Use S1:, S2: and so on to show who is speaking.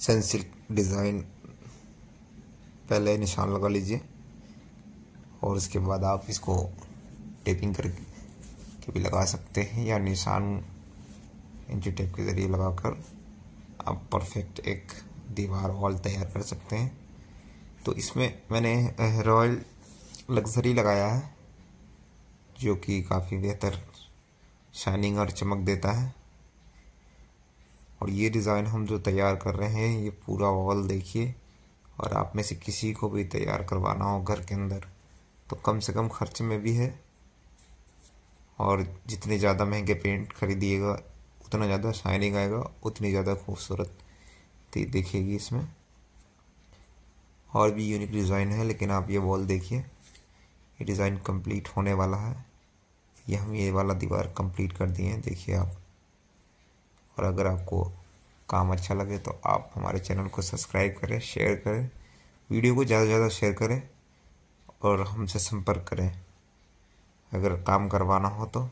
S1: सेंसिल design पहले निशान लगा लीजिए और उसके बाद आप इसको टेपिंग करके भी लगा सकते हैं या निशान इंची टेप के ज़रिए लगाकर आप परफेक्ट एक दीवार वॉल तैयार कर सकते हैं तो इसमें मैंने रॉयल लग्जरी लगाया है जो कि काफ़ी बेहतर शाइनिंग और चमक देता है और ये डिज़ाइन हम जो तैयार कर रहे हैं ये पूरा वॉल देखिए और आप में से किसी को भी तैयार करवाना हो घर के अंदर तो कम से कम खर्च में भी है और जितने ज़्यादा महंगे पेंट खरीदिएगा उतना ज़्यादा शाइनिंग आएगा उतनी ज़्यादा खूबसूरत दिखेगी इसमें और भी यूनिक डिज़ाइन है लेकिन आप ये वॉल देखिए ये डिज़ाइन कंप्लीट होने वाला है ये हम ये वाला दीवार कंप्लीट कर दिए हैं देखिए आप और अगर आपको काम अच्छा लगे तो आप हमारे चैनल को सब्सक्राइब करें शेयर करें वीडियो को ज़्यादा से ज़्यादा शेयर करें और हमसे संपर्क करें अगर काम करवाना हो तो